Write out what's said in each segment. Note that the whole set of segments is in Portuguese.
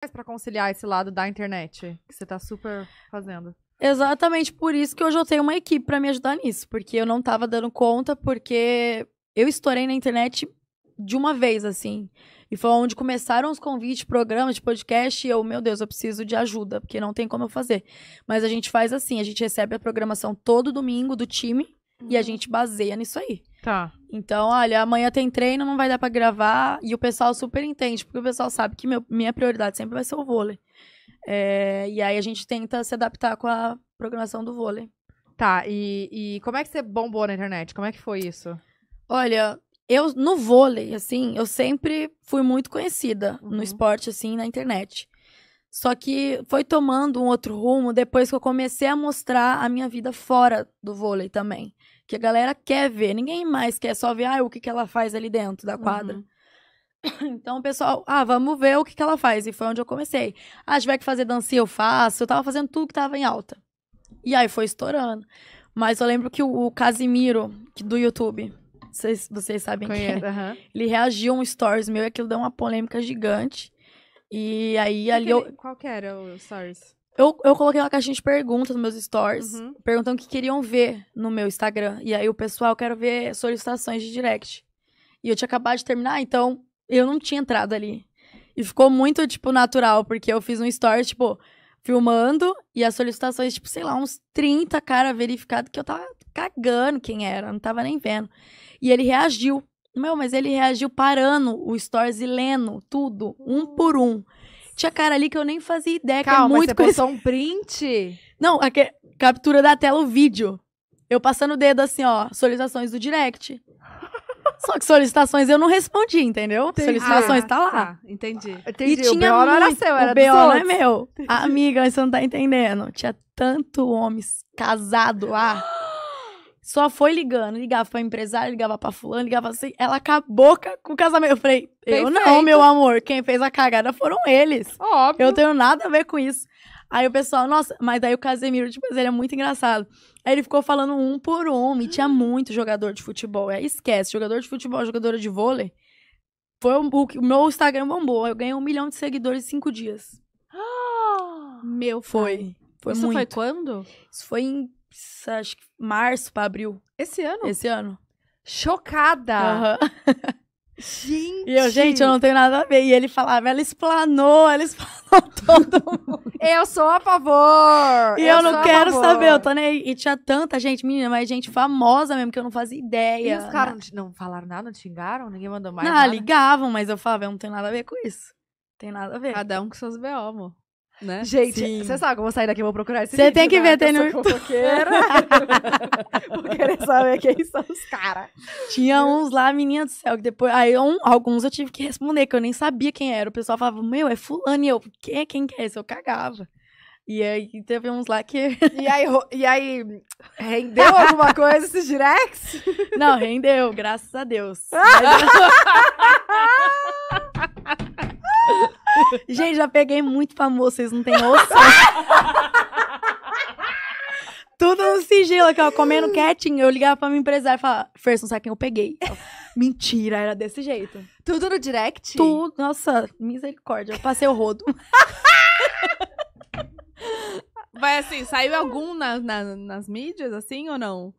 faz pra conciliar esse lado da internet? Que você tá super fazendo. Exatamente por isso que hoje eu tenho uma equipe para me ajudar nisso, porque eu não tava dando conta, porque eu estourei na internet de uma vez, assim. E foi onde começaram os convites, programas de podcast, e eu, meu Deus, eu preciso de ajuda, porque não tem como eu fazer. Mas a gente faz assim, a gente recebe a programação todo domingo do time, uhum. e a uhum. gente baseia nisso aí. Tá. Então, olha, amanhã tem treino, não vai dar para gravar. E o pessoal super entende, porque o pessoal sabe que meu, minha prioridade sempre vai ser o vôlei. É, e aí a gente tenta se adaptar com a programação do vôlei. Tá, e, e como é que você bombou na internet? Como é que foi isso? Olha, eu no vôlei, assim, eu sempre fui muito conhecida uhum. no esporte, assim, na internet. Só que foi tomando um outro rumo depois que eu comecei a mostrar a minha vida fora do vôlei também. Que a galera quer ver, ninguém mais quer só ver ah, o que, que ela faz ali dentro da quadra. Uhum. Então o pessoal, ah, vamos ver o que, que ela faz. E foi onde eu comecei. Ah, tiver que fazer dancinha, eu faço. Eu tava fazendo tudo que tava em alta. E aí foi estourando. Mas eu lembro que o, Casimiro, que, do YouTube, vocês, vocês sabem Conheço, quem é, uhum. ele reagiu a um stories meu e aquilo deu uma polêmica gigante. E aí que ali que ele, eu. Qual que era o stories? Eu, eu coloquei uma caixinha de perguntas nos meus stories, uhum. perguntando o que queriam ver no meu Instagram. E aí o pessoal, quero ver solicitações de direct. E eu tinha acabado de terminar, então eu não tinha entrado ali. E ficou muito, tipo, natural, porque eu fiz um story tipo, filmando e as solicitações, tipo, sei lá, uns 30 cara verificado que eu tava cagando quem era, não tava nem vendo. E ele reagiu. Meu, mas ele reagiu parando o stories e lendo tudo, um por um. Tinha cara ali que eu nem fazia ideia, Calma, que é muito você conhecido. postou um print? Não, a que... captura da tela, o vídeo. Eu passando o dedo assim, ó, solicitações do direct. Só que solicitações eu não respondi, entendeu? Entendi. Solicitações ah, tá lá. entendi. Ah, entendi. E tinha o BO não era seu, era O BO não é meu. Amiga, você não tá entendendo. Tinha tanto homem casado lá. Só foi ligando, ligava pra empresária, ligava pra fulano, ligava assim. Ela acabou com o casamento. Eu falei, eu não, meu amor. Quem fez a cagada foram eles. Óbvio. Eu tenho nada a ver com isso. Aí o pessoal, nossa, mas aí o Casemiro, tipo, ele é muito engraçado. Aí ele ficou falando um por um, e tinha muito jogador de futebol. Aí esquece, jogador de futebol, jogadora de vôlei. Foi o, o meu Instagram bombou. Eu ganhei um milhão de seguidores em cinco dias. meu, foi. Foi Isso muito. foi quando? Isso foi em acho que março pra abril. Esse ano? Esse ano. Chocada! Uhum. Gente! E eu, gente, eu não tenho nada a ver. E ele falava, ela explanou, ela explanou todo mundo. eu sou a favor! E eu, eu não quero favor. saber, eu tô nem aí. E tinha tanta gente, menina, mas gente famosa mesmo, que eu não fazia ideia. E os caras não, não falaram nada, não xingaram? Ninguém mandou mais Não, nada. ligavam, mas eu falava, eu não tenho nada a ver com isso. Tem nada a ver. Cada um com seus B.O., amor. Né? Gente, você sabe como eu sair daqui? Eu vou procurar esse Você tem que né? ver, tem no... Fofoqueira. vou querer saber quem são os caras. Tinha uns lá, menina do céu, que depois... Aí um, alguns eu tive que responder, que eu nem sabia quem era. O pessoal falava, meu, é fulano. E eu, quem é, quem quer é esse? Eu cagava. E aí teve uns lá que. E aí, e aí rendeu alguma coisa esses directs? Não, rendeu, graças a Deus. Mas... Gente, já peguei muito famoso, vocês não têm noção. Tudo no sigilo aqui, ó, comendo quietinho. Eu ligava pra minha empresária e falava, não sabe quem eu peguei? Eu, Mentira, era desse jeito. Tudo no direct? Tudo, nossa, misericórdia, eu passei o rodo. Mas assim, saiu algum na, na, nas mídias, assim, ou não?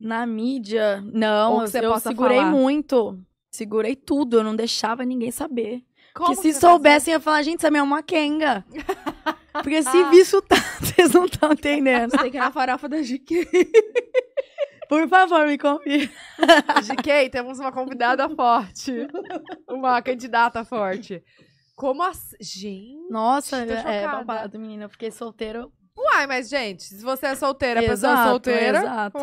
Na mídia, não, Você eu, eu segurei falar. muito. Segurei tudo, eu não deixava ninguém saber. Como que se soubessem, fazia? ia falar, gente, essa minha é uma quenga. Porque se ah. tá, vocês não estão entendendo. Você tem que ir na farofa da GK. Por favor, me confie. GK, temos uma convidada forte. Uma candidata forte. Como assim? Gente. Nossa, tô é, é babado, menina. Eu fiquei solteiro. Uai, mas, gente, se você é solteira, a pessoa é solteira. Exato.